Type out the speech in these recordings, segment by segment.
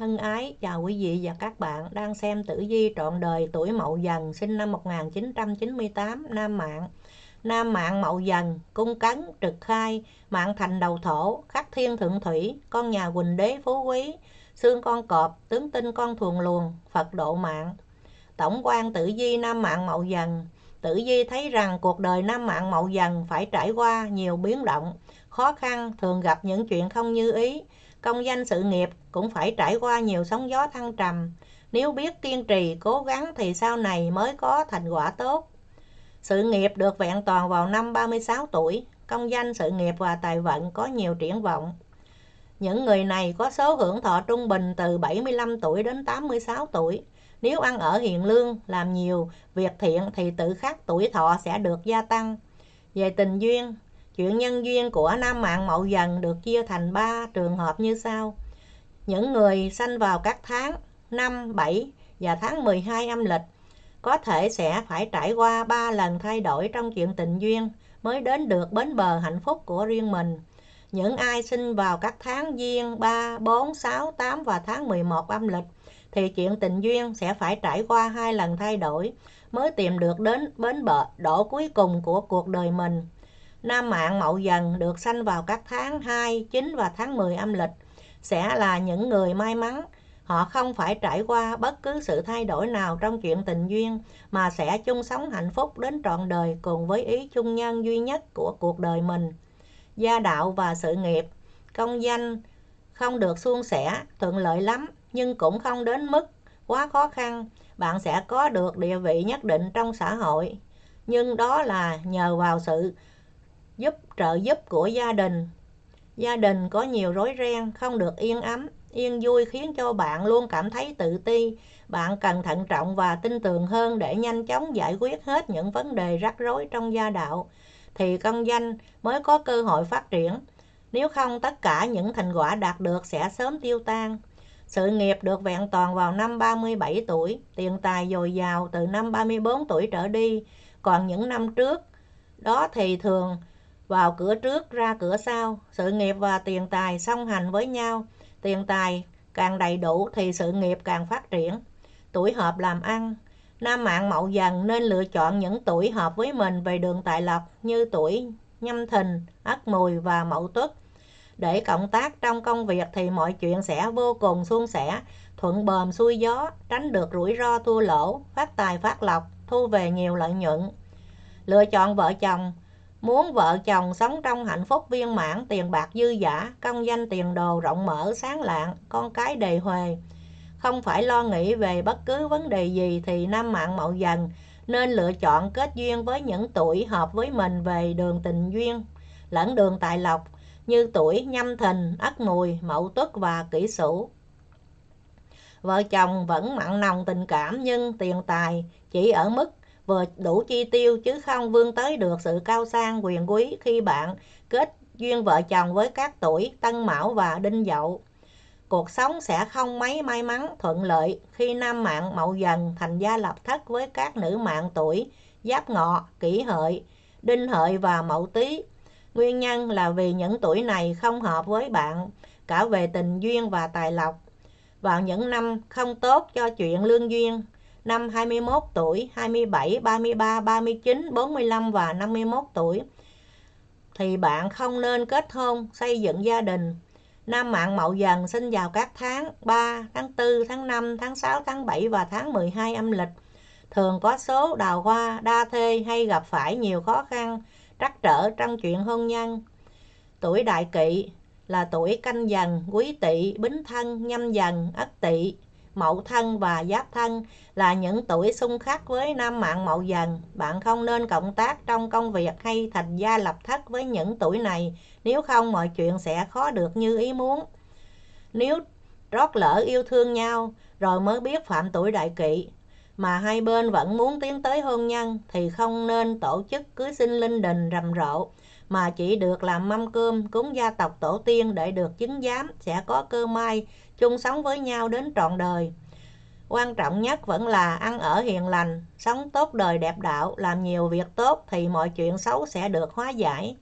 thân ái, chào quý vị và các bạn đang xem tử vi trọn đời tuổi Mậu Dần sinh năm 1998, Nam Mạng. Nam Mạng Mậu Dần, cung cấn, trực khai, mạng thành đầu thổ, khắc thiên thượng thủy, con nhà quỳnh đế phú quý, xương con cọp, tướng tinh con thuần luồng, Phật độ mạng. Tổng quan tử vi Nam Mạng Mậu Dần, tử vi thấy rằng cuộc đời Nam Mạng Mậu Dần phải trải qua nhiều biến động, khó khăn, thường gặp những chuyện không như ý, công danh sự nghiệp cũng phải trải qua nhiều sóng gió thăng trầm. Nếu biết kiên trì, cố gắng thì sau này mới có thành quả tốt. Sự nghiệp được vẹn toàn vào năm 36 tuổi, công danh sự nghiệp và tài vận có nhiều triển vọng. Những người này có số hưởng thọ trung bình từ 75 tuổi đến 86 tuổi. Nếu ăn ở hiền lương, làm nhiều, việc thiện thì tự khắc tuổi thọ sẽ được gia tăng. Về tình duyên, Chuyện nhân duyên của nam mạng mậu dần được chia thành 3 trường hợp như sau. Những người sanh vào các tháng 5, 7 và tháng 12 âm lịch có thể sẽ phải trải qua 3 lần thay đổi trong chuyện tình duyên mới đến được bến bờ hạnh phúc của riêng mình. Những ai sinh vào các tháng Giêng 3, 4, 6, 8 và tháng 11 âm lịch thì chuyện tình duyên sẽ phải trải qua hai lần thay đổi mới tìm được đến bến bờ đổ cuối cùng của cuộc đời mình. Nam mạng Mậu Dần được sanh vào các tháng 2, 9 và tháng 10 âm lịch sẽ là những người may mắn. Họ không phải trải qua bất cứ sự thay đổi nào trong chuyện tình duyên mà sẽ chung sống hạnh phúc đến trọn đời cùng với ý chung nhân duy nhất của cuộc đời mình. Gia đạo và sự nghiệp, công danh không được suôn sẻ, thuận lợi lắm nhưng cũng không đến mức quá khó khăn. Bạn sẽ có được địa vị nhất định trong xã hội nhưng đó là nhờ vào sự giúp trợ giúp của gia đình gia đình có nhiều rối ren không được yên ấm yên vui khiến cho bạn luôn cảm thấy tự ti bạn cần thận trọng và tin tưởng hơn để nhanh chóng giải quyết hết những vấn đề rắc rối trong gia đạo thì công danh mới có cơ hội phát triển nếu không tất cả những thành quả đạt được sẽ sớm tiêu tan sự nghiệp được vẹn toàn vào năm 37 tuổi, tiền tài dồi dào từ năm 34 tuổi trở đi, còn những năm trước đó thì thường vào cửa trước ra cửa sau sự nghiệp và tiền tài song hành với nhau tiền tài càng đầy đủ thì sự nghiệp càng phát triển tuổi hợp làm ăn nam mạng mậu dần nên lựa chọn những tuổi hợp với mình về đường tài lộc như tuổi nhâm thìn ất mùi và mậu tuất để cộng tác trong công việc thì mọi chuyện sẽ vô cùng suôn sẻ thuận bờm xuôi gió tránh được rủi ro thua lỗ phát tài phát lộc thu về nhiều lợi nhuận lựa chọn vợ chồng Muốn vợ chồng sống trong hạnh phúc viên mãn, tiền bạc dư giả, công danh tiền đồ rộng mở, sáng lạng, con cái đề huề. Không phải lo nghĩ về bất cứ vấn đề gì thì năm mạng mậu dần, nên lựa chọn kết duyên với những tuổi hợp với mình về đường tình duyên lẫn đường tài lộc như tuổi nhâm thìn, ất mùi, mậu tuất và kỷ sửu. Vợ chồng vẫn mặn nồng tình cảm nhưng tiền tài chỉ ở mức vừa đủ chi tiêu chứ không vươn tới được sự cao sang quyền quý khi bạn kết duyên vợ chồng với các tuổi Tân Mão và Đinh Dậu. Cuộc sống sẽ không mấy may mắn thuận lợi khi nam mạng Mậu Dần thành gia lập thất với các nữ mạng tuổi Giáp Ngọ, Kỷ Hợi, Đinh Hợi và Mậu Tý. Nguyên nhân là vì những tuổi này không hợp với bạn cả về tình duyên và tài lộc. Vào những năm không tốt cho chuyện lương duyên, năm 21 tuổi, 27, 33, 39, 45 và 51 tuổi thì bạn không nên kết hôn, xây dựng gia đình. Nam mạng Mậu Dần sinh vào các tháng 3, tháng 4, tháng 5, tháng 6, tháng 7 và tháng 12 âm lịch. Thường có số đào hoa, đa thê hay gặp phải nhiều khó khăn, trắc trở trong chuyện hôn nhân. Tuổi đại kỵ là tuổi canh dần, quý tỵ, bính thân, nhâm dần, ất tỵ, mậu thân và giáp thân là những tuổi xung khắc với nam mạng mậu dần. Bạn không nên cộng tác trong công việc hay thành gia lập thất với những tuổi này, nếu không mọi chuyện sẽ khó được như ý muốn. Nếu rót lỡ yêu thương nhau rồi mới biết phạm tuổi đại kỵ mà hai bên vẫn muốn tiến tới hôn nhân thì không nên tổ chức cưới sinh linh đình rầm rộ mà chỉ được làm mâm cơm cúng gia tộc tổ tiên để được chứng giám sẽ có cơ may chung sống với nhau đến trọn đời. Quan trọng nhất vẫn là ăn ở hiền lành, sống tốt đời đẹp đạo, làm nhiều việc tốt thì mọi chuyện xấu sẽ được hóa giải.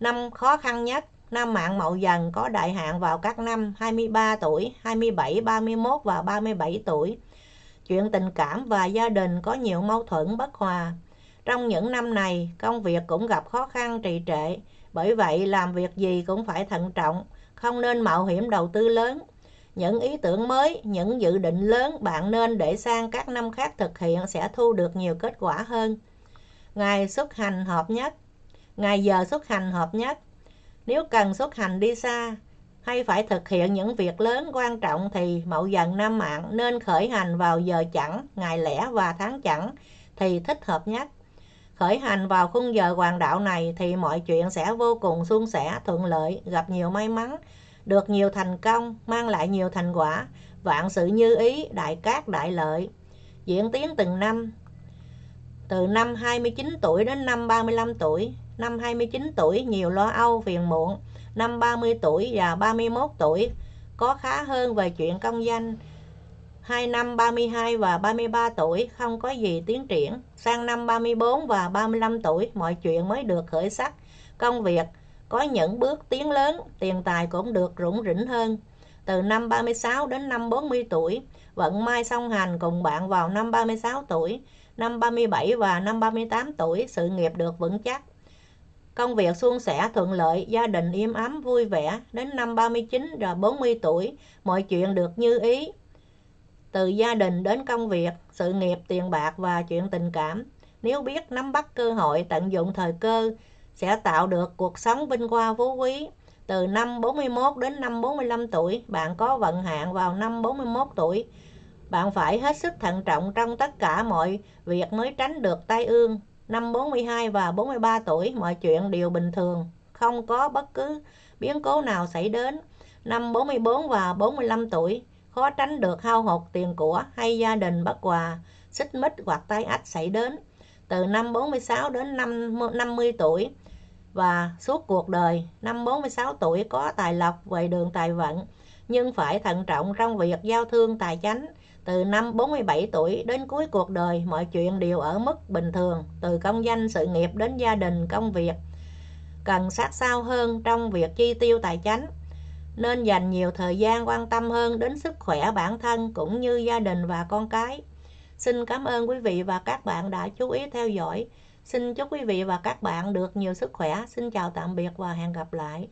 Năm khó khăn nhất, năm mạng mậu dần có đại hạn vào các năm 23 tuổi, 27, 31 và 37 tuổi. Chuyện tình cảm và gia đình có nhiều mâu thuẫn bất hòa. Trong những năm này, công việc cũng gặp khó khăn trì trệ, bởi vậy làm việc gì cũng phải thận trọng, không nên mạo hiểm đầu tư lớn những ý tưởng mới, những dự định lớn bạn nên để sang các năm khác thực hiện sẽ thu được nhiều kết quả hơn. Ngày xuất hành hợp nhất Ngày giờ xuất hành hợp nhất Nếu cần xuất hành đi xa hay phải thực hiện những việc lớn quan trọng thì mậu dần năm mạng nên khởi hành vào giờ chẵn, ngày lẻ và tháng chẵn thì thích hợp nhất. Khởi hành vào khung giờ hoàng đạo này thì mọi chuyện sẽ vô cùng suôn sẻ, thuận lợi, gặp nhiều may mắn, được nhiều thành công, mang lại nhiều thành quả, vạn sự như ý, đại cát đại lợi, diễn tiến từng năm. Từ năm 29 tuổi đến năm 35 tuổi, năm 29 tuổi nhiều lo âu phiền muộn, năm 30 tuổi và 31 tuổi có khá hơn về chuyện công danh. Hai năm 32 và 33 tuổi không có gì tiến triển, sang năm 34 và 35 tuổi mọi chuyện mới được khởi sắc, công việc có những bước tiến lớn, tiền tài cũng được rủng rỉnh hơn. Từ năm 36 đến năm 40 tuổi, vận may song hành cùng bạn vào năm 36 tuổi, năm 37 và năm 38 tuổi, sự nghiệp được vững chắc. Công việc suôn sẻ thuận lợi, gia đình im ấm vui vẻ, đến năm 39 rồi 40 tuổi, mọi chuyện được như ý. Từ gia đình đến công việc, sự nghiệp, tiền bạc và chuyện tình cảm, nếu biết nắm bắt cơ hội, tận dụng thời cơ, sẽ tạo được cuộc sống vinh hoa phú quý. Từ năm 41 đến năm 45 tuổi, bạn có vận hạn vào năm 41 tuổi. Bạn phải hết sức thận trọng trong tất cả mọi việc mới tránh được tai ương. Năm 42 và 43 tuổi, mọi chuyện đều bình thường, không có bất cứ biến cố nào xảy đến. Năm 44 và 45 tuổi, khó tránh được hao hụt tiền của hay gia đình bất hòa, xích mích hoặc tai ách xảy đến từ năm 46 đến năm 50 tuổi và suốt cuộc đời năm 46 tuổi có tài lộc về đường tài vận nhưng phải thận trọng trong việc giao thương tài chánh từ năm 47 tuổi đến cuối cuộc đời mọi chuyện đều ở mức bình thường từ công danh sự nghiệp đến gia đình công việc cần sát sao hơn trong việc chi tiêu tài chánh nên dành nhiều thời gian quan tâm hơn đến sức khỏe bản thân cũng như gia đình và con cái Xin cảm ơn quý vị và các bạn đã chú ý theo dõi. Xin chúc quý vị và các bạn được nhiều sức khỏe. Xin chào tạm biệt và hẹn gặp lại.